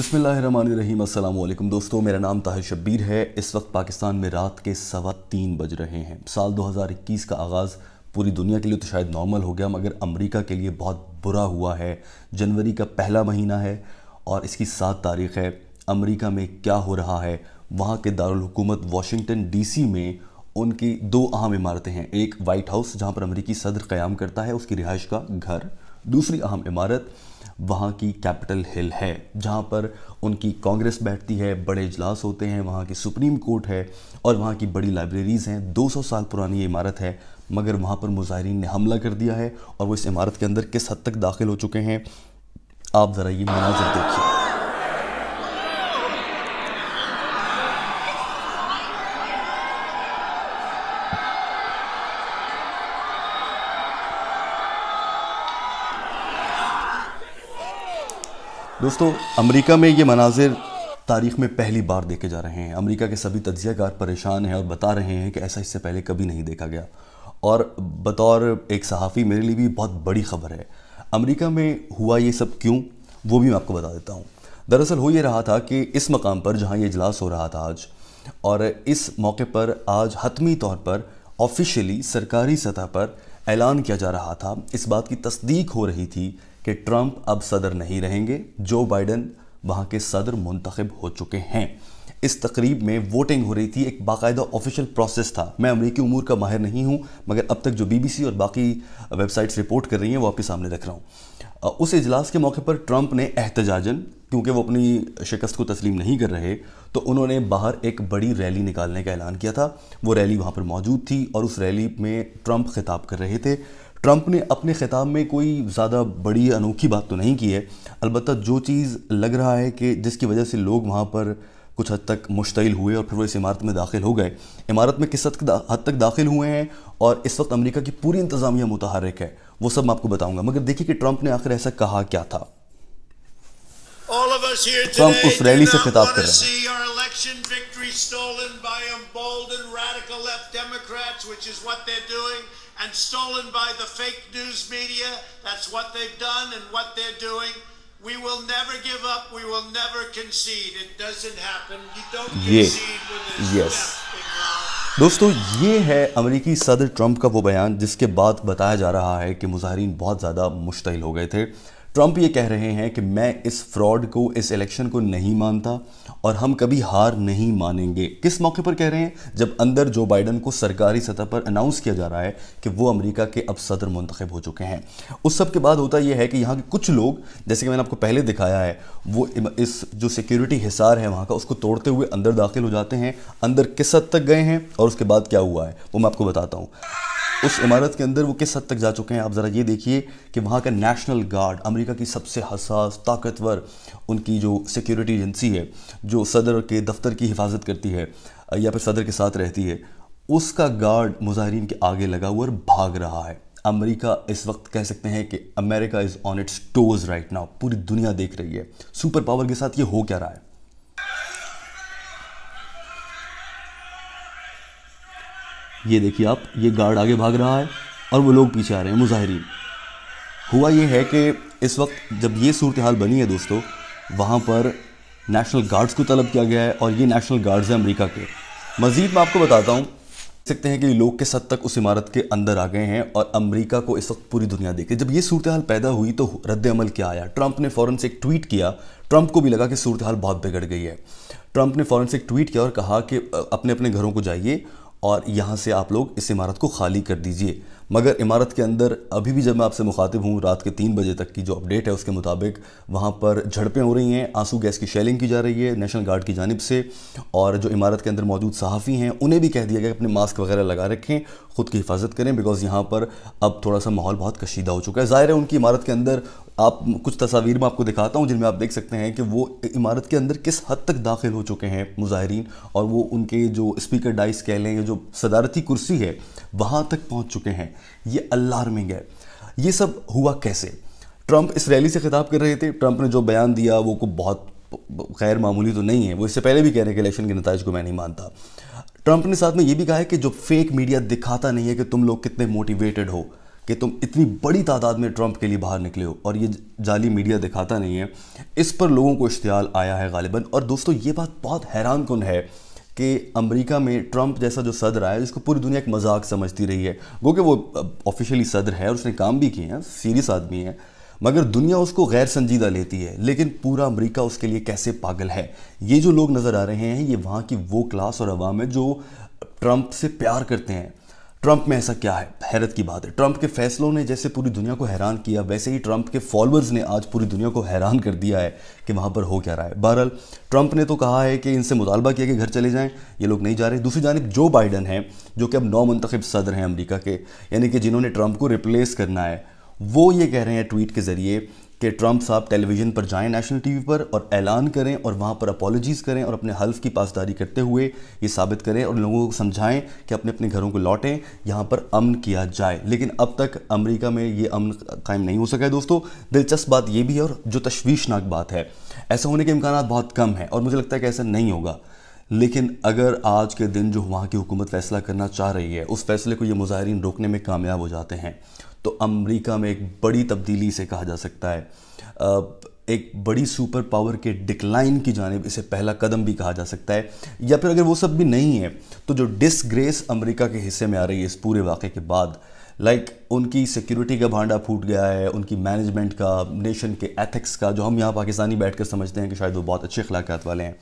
बिसमीम दोस्तों मेरा नाम ताहिर शब्बीर है इस वक्त पाकिस्तान में रात के सवा तीन बज रहे हैं साल 2021 का आगाज़ पूरी दुनिया के लिए तो शायद नॉर्मल हो गया मगर अमेरिका के लिए बहुत बुरा हुआ है जनवरी का पहला महीना है और इसकी सात तारीख है अमेरिका में क्या हो रहा है वहाँ के दारकूमत वाशिंगटन सी में उनकी दो अहम इमारतें हैं एक वाइट हाउस जहाँ पर अमरीकी सदर क़्याम करता है उसकी रिहाइश का घर दूसरी अहम इमारत वहाँ की कैपिटल हिल है जहाँ पर उनकी कांग्रेस बैठती है बड़े इजलास होते हैं वहाँ की सुप्रीम कोर्ट है और वहाँ की बड़ी लाइब्रेरीज़ हैं 200 साल पुरानी इमारत है मगर वहाँ पर मुजाहरीन ने हमला कर दिया है और वो इस इमारत के अंदर किस हद तक दाखिल हो चुके हैं आप ज़रा ये मनाजर देखिए दोस्तों अमेरिका में ये मनाजिर तारीख में पहली बार देखे जा रहे हैं अमेरिका के सभी तजियाकार परेशान हैं और बता रहे हैं कि ऐसा इससे पहले कभी नहीं देखा गया और बतौर एक सहाफ़ी मेरे लिए भी बहुत बड़ी खबर है अमेरिका में हुआ ये सब क्यों वो भी मैं आपको बता देता हूँ दरअसल हो ये रहा था कि इस मकाम पर जहाँ ये इजलास हो रहा था आज और इस मौके पर आज हतमी तौर पर ऑफिशियली सरकारी सतह पर ऐलान किया जा रहा था इस बात की तस्दीक हो रही थी कि ट्रंप अब सदर नहीं रहेंगे जो बाइडन वहाँ के सदर मुंतखब हो चुके हैं इस तकरीब में वोटिंग हो रही थी एक बाकायदा ऑफिशियल प्रोसेस था मैं अमरीकी उमूर का माहिर नहीं हूँ मगर अब तक जो बीबीसी और बाकी वेबसाइट्स रिपोर्ट कर रही हैं वो आपके सामने रख रहा हूँ उस इजलास के मौके पर ट्रंप ने एहतजाजन क्योंकि वो अपनी शिकस्त को तस्लीम नहीं कर रहे तो उन्होंने बाहर एक बड़ी रैली निकालने का ऐलान किया था वो रैली वहाँ पर मौजूद थी और उस रैली में ट्रंप खिताब कर रहे थे ट्रंप ने अपने ख़िताब में कोई ज़्यादा बड़ी अनोखी बात तो नहीं की है अलबत् जो चीज़ लग रहा है कि जिसकी वजह से लोग वहाँ पर कुछ हद तक मुश्तिल हुए और फिर वो इस इमारत में दाखिल हो गए इमारत में किस हद तक दाखिल हुए हैं और इस वक्त अमेरिका की पूरी इंतज़ामिया मुतहरक है वो सब मैं आपको बताऊंगा मगर देखिए कि ट्रंप ने आखिर ऐसा कहा क्या था ट्रंप उस रैली से खिताब कर रहे हैं and stolen by the fake news media. That's what they've done and what they're doing. We will never give up. We will never concede. It doesn't happen. You don't concede yeah. ये yes. दोस्तों ये है अमेरिकी सदर Trump का वो बयान जिसके बाद बताया जा रहा है कि मुजाहरीन बहुत ज़्यादा मुश्तिल हो गए थे ट्रंप ये कह रहे हैं कि मैं इस फ्रॉड को इस इलेक्शन को नहीं मानता और हम कभी हार नहीं मानेंगे किस मौके पर कह रहे हैं जब अंदर जो बाइडन को सरकारी सतह पर अनाउंस किया जा रहा है कि वो अमेरिका के अब सदर मुंतखब हो चुके हैं उस सब के बाद होता यह है कि यहाँ के कुछ लोग जैसे कि मैंने आपको पहले दिखाया है वो इस जो सिक्योरिटी हिसार है वहाँ का उसको तोड़ते हुए अंदर दाखिल हो जाते हैं अंदर किस हद तक गए हैं और उसके बाद क्या हुआ है वो मैं आपको बताता हूँ उस इमारत के अंदर वो किस हद तक जा चुके हैं आप ज़रा ये देखिए कि वहाँ का नेशनल गार्ड अमेरिका की सबसे हसास ताकतवर उनकी जो सिक्योरिटी एजेंसी है जो सदर के दफ्तर की हिफाजत करती है या फिर सदर के साथ रहती है उसका गार्ड मुजाहरीन के आगे लगा हुआ और भाग रहा है अमेरिका इस वक्त कह सकते हैं कि America is on its toes right now पूरी दुनिया देख रही है सुपर पावर के साथ ये हो क्या रहा है ये देखिए आप ये गार्ड आगे भाग रहा है और वो लोग पीछे आ रहे हैं मुजाहरीन हुआ ये है कि इस वक्त जब ये सूरत हाल बनी है दोस्तों वहाँ पर नेशनल गार्ड्स को तलब किया गया है और ये नेशनल गार्ड्स हैं अमेरिका के मज़ीद मैं आपको बताता हूँ सकते हैं कि लोग के सद तक उस इमारत के अंदर आ गए हैं और अमेरिका को इस वक्त पूरी दुनिया देखे जब ये सूरत हाल पैदा हुई तो रद्द अमल क्या आया ट्रंप ने फ़ौरन से एक ट्वीट किया ट्रंप को भी लगा कि सूरत हाल बहुत बिगड़ गई है ट्रंप ने फ़ौरन से एक ट्वीट किया और कहा कि अपने अपने घरों को जाइए और यहाँ से आप लोग इस इमारत को खाली कर दीजिए मगर इमारत के अंदर अभी भी जब मैं आपसे मुखातिब हूँ रात के तीन बजे तक की जो अपडेट है उसके मुताबिक वहाँ पर झड़पें हो रही हैं आंसू गैस की शेलिंग की जा रही है नेशनल गार्ड की जानब से और जो इमारत के अंदर मौजूद सहाफ़ी हैं उन्हें भी कह दिया गया कि अपने मास्क वगैरह लगा रखें ख़ुद की हिफाजत करें बिकॉज़ यहाँ पर अब थोड़ा सा माहौल बहुत कशीदा हो चुका है ज़ाहिर है उनकी इमारत के अंदर आप कुछ तस्वीर में आपको दिखाता हूँ जिनमें आप देख सकते हैं कि वो इमारत के अंदर किस हद तक दाखिल हो चुके हैं मुजाहरीन और वो उनके जो स्पीकर डाइस कह लें जो सदारती कुर्सी है वहाँ तक पहुँच चुके हैं ये अलार्मिंग है ये सब हुआ कैसे ट्रंप इस रैली से खिताब कर रहे थे ट्रंप ने जो बयान दिया वो को बहुत गैर मामूली तो नहीं है वो इससे पहले भी कह रहे हैं कि इलेक्शन के नतज को मैं नहीं मानता ट्रंप ने साथ में ये भी कहा है कि जो फेक मीडिया दिखाता नहीं है कि तुम लोग कितने मोटिवेटेड हो कि तुम इतनी बड़ी तादाद में ट्रंप के लिए बाहर निकले हो और ये जाली मीडिया दिखाता नहीं है इस पर लोगों को इश्तियाल आया है गालिबा और दोस्तों ये बात बहुत हैरान कन है कि अमेरिका में ट्रंप जैसा जो सदर आया जिसको पूरी दुनिया एक मजाक समझती रही है वो कि वो ऑफिशियली सदर है और उसने काम भी किए हैं सीरियस आदमी है मगर दुनिया उसको गैर संजीदा लेती है लेकिन पूरा अमेरिका उसके लिए कैसे पागल है ये जो लोग नज़र आ रहे हैं ये वहाँ की वो क्लास और अवाम है जो ट्रंप से प्यार करते हैं ट्रंप में ऐसा क्या है हैरत की बात है ट्रंप के फैसलों ने जैसे पूरी दुनिया को हैरान किया वैसे ही ट्रंप के फॉलोअर्स ने आज पूरी दुनिया को हैरान कर दिया है कि वहाँ पर हो क्या रहा है बहरहाल ट्रंप ने तो कहा है कि इनसे मुतालबा किया कि घर चले जाएं ये लोग नहीं जा रहे दूसरी जानब जो बाइडन हैं जो कि अब नौ मंतखब सदर हैं अमरीका के यानी कि जिन्होंने ट्रंप को रिप्लेस करना है वो ये कह रहे हैं ट्वीट के ज़रिए कि ट्रंप साहब टेलीविज़न पर जाएं नेशनल टीवी पर और ऐलान करें और वहाँ पर अपोलोजीज़ करें और अपने हल्फ की पासदारी करते हुए ये साबित करें और लोगों को समझाएं कि अपने अपने घरों को लौटें यहाँ पर अमन किया जाए लेकिन अब तक अमेरिका में ये अमन कायम नहीं हो सका है दोस्तों दिलचस्प बात ये भी है और जो तशवीशनाक बात है ऐसा होने के इम्कान बहुत कम है और मुझे लगता है कि ऐसा नहीं होगा लेकिन अगर आज के दिन जो वहाँ की हुकूमत फैसला करना चाह रही है उस फैसले को ये मुजाहरीन रोकने में कामयाब हो जाते हैं तो अमेरिका में एक बड़ी तब्दीली से कहा जा सकता है एक बड़ी सुपर पावर के डिक्लाइन की जानब इसे पहला कदम भी कहा जा सकता है या फिर अगर वो सब भी नहीं है तो जो डिसग्रेस अमेरिका के हिस्से में आ रही है इस पूरे वाक़े के बाद लाइक like, उनकी सिक्योरिटी का भांडा फूट गया है उनकी मैनेजमेंट का नेशन के एथिक्स का जो हम यहाँ पाकिस्तानी बैठ कर समझते हैं कि शायद वो बहुत अच्छे अखलाकत वाले हैं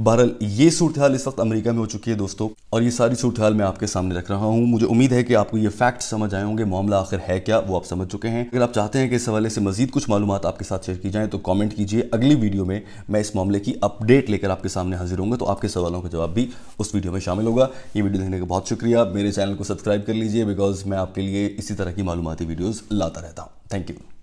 बहरहाल ये सूरत हाल इस वक्त अमेरिका में हो चुकी है दोस्तों और ये सारी सूरत हाल मैं आपके सामने रख रहा हूँ मुझे उम्मीद है कि आपको ये फैक्ट समझ आए होंगे मामला आखिर है क्या वो आप समझ चुके हैं अगर आप चाहते हैं कि इस हवाले से मजीद कुछ मालूम आपके साथ शेयर की जाए तो कॉमेंट कीजिए अगली वीडियो में मैं इस मामले की अपडेट लेकर आपके सामने हाजिर होंगे तो आपके सवालों का जवाब भी उस वीडियो में शामिल होगा ये वीडियो देखने का बहुत शुक्रिया मेरे चैनल को सब्सक्राइब कर लीजिए बिकॉज मैं आपके लिए इसी तरह की मालूमती वीडियोज़ लाता रहता हूँ थैंक यू